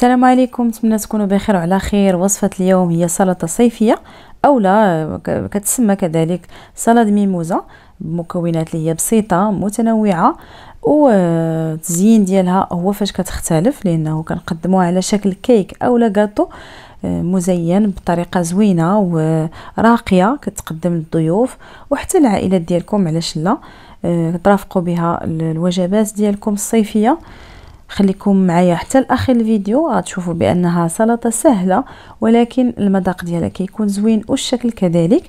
السلام عليكم نتمنى تكونوا بخير وعلى خير وصفة اليوم هي سلطة صيفية أو لا كتسمى كذلك سلطة ميموزة بمكونات اللي هي بسيطة متنوعة والتزيين ديالها هو فاش كتختلف لأنه كنقدموها على شكل كيك أو لا كاطو مزين بطريقه زوينه وراقيه كتقدم للضيوف وحتى العائلات ديالكم علاش لا آه، ترافقوا بها الوجبات ديالكم الصيفيه خليكم معايا حتى لاخر الفيديو غتشوفوا بانها سلطه سهله ولكن المذاق ديالها كيكون زوين والشكل كذلك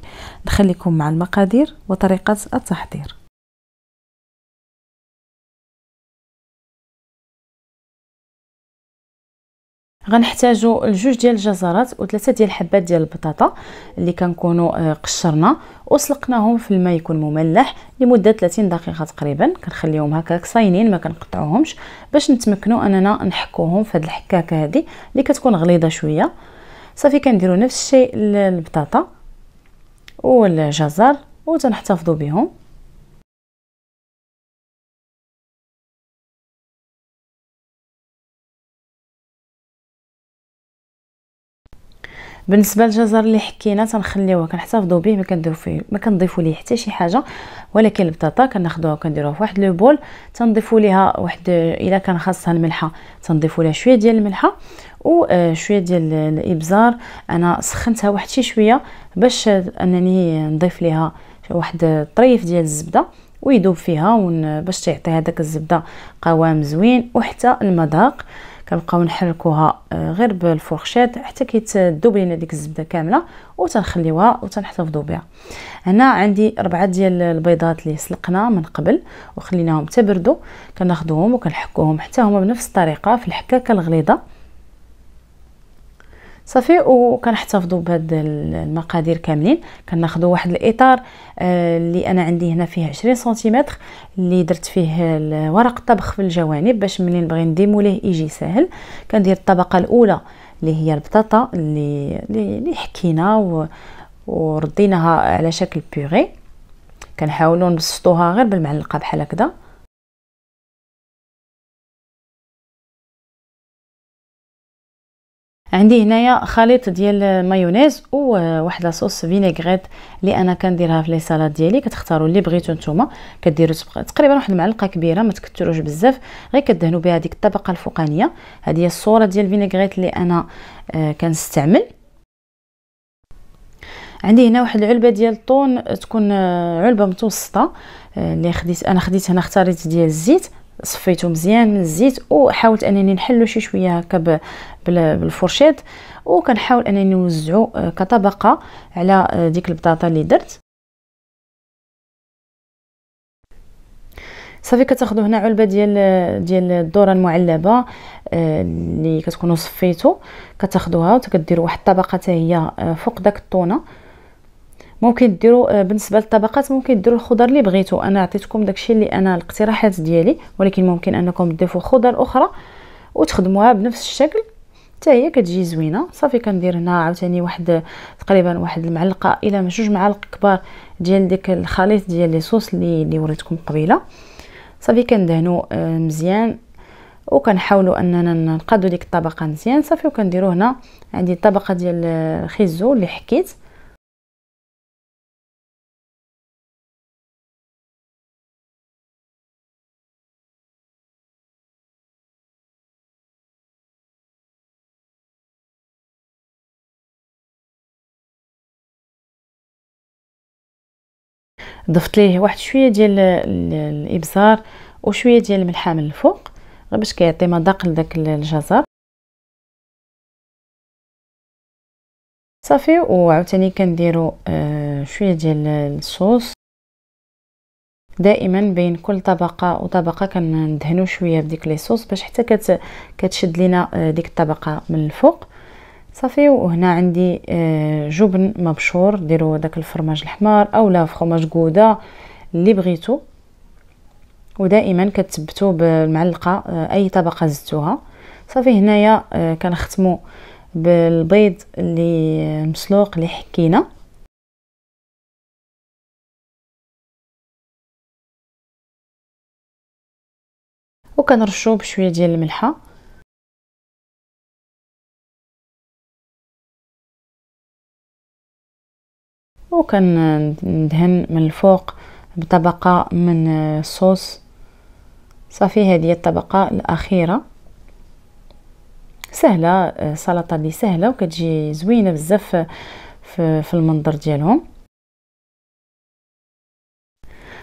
نخليكم مع المقادير وطريقه التحضير غنحتاجو لجوج ديال الجزرات وثلاثه ديال الحبات ديال البطاطا اللي كنكونوا آه، قشرنا وسلقناهم في الماء يكون مملح لمده 30 دقيقه تقريبا كنخليهم هكاك صاينين ما كنقطعوهمش باش نتمكنوا اننا نحكوهم في هاد الحكاكه هادي اللي كتكون غليظه شويه صافي كنديرو نفس الشيء للبطاطا والجزر وتنحتفظو بهم بالنسبه للجزر اللي حكينا تنخليوه كنحتفظوا به ما كنديروا فيه ما كنضيفوا ليه حتى شي حاجه ولكن البطاطا كناخذوها كنديروها في واحد لو بول تنضيفوا ليها واحد الا كان خاصها الملحه تنضيفوا لها شويه ديال الملحه وشويه آه، ديال الابزار انا سخنتها واحد شي شويه باش انني نضيف ليها واحد طريف ديال الزبده ويدوب فيها باش تعطي هذاك الزبده قوام زوين وحتى المذاق كنبقاو نحركوها آه، غير بالفرشات حتى كيتذوب بينا ديك الزبده كامله وتنخليوها وتنحتفظوا بها هنا عندي ربعه ديال البيضات اللي سلقنا من قبل وخليناهم تبردوا كناخذوهم وكنحكوهم حتى هما بنفس الطريقه في الحكاكه الغليظه صافي وكنحتفظوا بهاد المقادير كاملين كناخذوا واحد الاطار آه، اللي انا عندي هنا فيه 20 سنتيمتر اللي درت فيه ورق الطبخ في الجوانب باش ملي نبغي نديمو ليه يجي ساهل كندير الطبقه الاولى اللي هي البطاطا اللي اللي حكينا و... ورديناها على شكل بيغي كنحاولوا نبسطوها غير بالمعلقه بحال هكذا عندي هنايا خليط ديال مايونيز وواحد لاصوص فينيغريت اللي انا كنديرها في لي سالاد ديالي كتختاروا اللي بغيتو نتوما كديروا تقريبا واحد المعلقه كبيره ما تكثروش بزاف غير كدهنوا بها ديك الطبقه الفوقانيه هذه هي الصوره ديال الفينيغريت اللي انا آه، كنستعمل عندي هنا واحد العلبه ديال الطون آه، تكون آه، علبه متوسطه اللي خديت انا خديت هنا اختاريت ديال الزيت صفيته مزيان من الزيت وحاولت انني نحلو شي شويه هكا بالفرشيط وكنحاول انني نوزعو آه، كطبقه على آه، ديك البطاطا اللي درت صافي كتاخذوا هنا علبه ديال آه، ديال الذره المعلبه اللي كتكونوا صفيتو كتاخذوها وتكديروا واحد الطبقه حتى هي فوق داك الطونه ممكن ديروا آه، بالنسبه للطبقات ممكن ديروا الخضر اللي بغيتو انا عطيتكم داكشي اللي انا الاقتراحات ديالي ولكن ممكن انكم تضيفوا خضر اخرى وتخدموها بنفس الشكل حتى هي كتجي زوينه صافي كندير هنا عاوتاني واحد تقريبا واحد المعلقه الى جوج معالق كبار ديال ديك الخليط ديال لي صوص اللي اللي وريتكم قبيله صافي كندهنو آه، مزيان وكنحاولوا اننا نقادو ديك الطبقه مزيان صافي وكنديروا هنا عندي الطبقه ديال الخيزو آه، اللي حكيت ضفت ليه واحد شويه ديال الابزار وشويه ديال الملحه من الفوق غير باش كيعطي مذاق لذاك الجزر صافي وعاوتاني كنديروا آه شويه ديال الصوص دائما بين كل طبقه وطبقه كندهنوا شويه بديك لي صوص باش حتى كت كتشد لينا آه، ديك الطبقه من الفوق صافي وهنا عندي آه، جبن مبشور ديروا داك الفرماج الحمار اولا فرماج غودا اللي بغيتو ودائما كتثبتوا بالمعلقه آه، اي طبقه زدتوها صافي هنايا آه، كنختمو بالبيض اللي مسلوق اللي حكينا وكنرشوا بشويه ديال الملحه ندهن من الفوق بطبقة من الصوص صافي هذه الطبقة الأخيرة سهلة سلطة دي سهلة وكتجي زوينة بزاف في المنظر ديالهم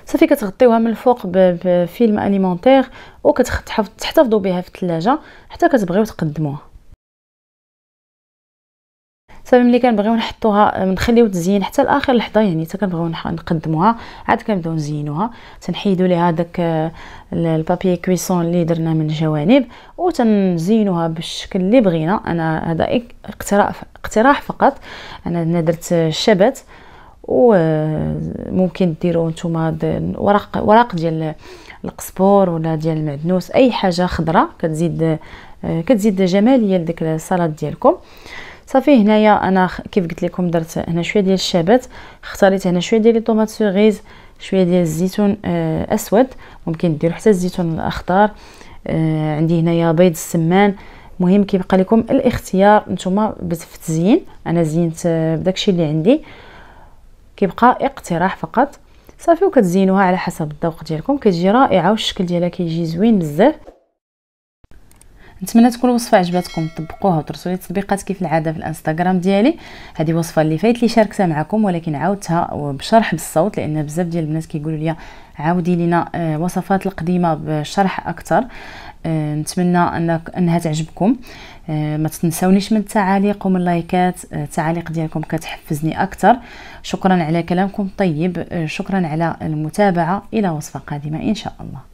صافي كتغطيوها من الفوق بفيلم اليمونتير وكتحتفظوا بها في الثلاجه حتى كتبغيو تقدموها صافي ملي كنبغيو نحطوها آه، نخليو تزين حتى لاخر لحظه يعني حتى كنبغيو نقدموها عاد كنبداو نزينوها تنحيدو ليها داك آه، البابي كويسون اللي درنا من الجوانب وتنزينوها بالشكل اللي بغينا انا هذا اقتراح اقتراح فقط انا هنا درت الشبت وممكن آه، ديروا نتوما ورق ورق ديال القزبور ولا ديال المعدنوس اي حاجه خضراء كتزيد كتزيد جماليه لديك السلطه ديالكم صافي هنايا انا كيف قلت لكم درت هنا شويه ديال الشابات اختاريت هنا شويه ديال لي سوغيز شويه ديال الزيتون آه اسود ممكن ديروا حتى الزيتون الاخضر آه عندي هنايا بيض السمان مهم كيبقى لكم الاختيار نتوما في التزيين انا زينت آه، بداكشي اللي عندي كيبقى اقتراح فقط صافي وكتزينوها على حسب الذوق ديالكم كتجي رائعه والشكل ديالها كيجي زوين بزاف نتمنى تكون الوصفه عجبتكم طبقوها وترسلوا لي التطبيقات كيف العاده في الانستغرام ديالي هذه وصفه اللي فايت لي شاركتها معكم ولكن عاودتها بشرح بالصوت لان بزاف ديال البنات كيقولوا لي عاودي لينا آه، وصفات القديمه بشرح اكثر آه، نتمنى انك انها تعجبكم آه، ما تنسونيش من التعاليق ومن اللايكات التعاليق ديالكم كتحفزني اكثر شكرا على كلامكم طيب شكرا على المتابعه الى وصفه قادمه ان شاء الله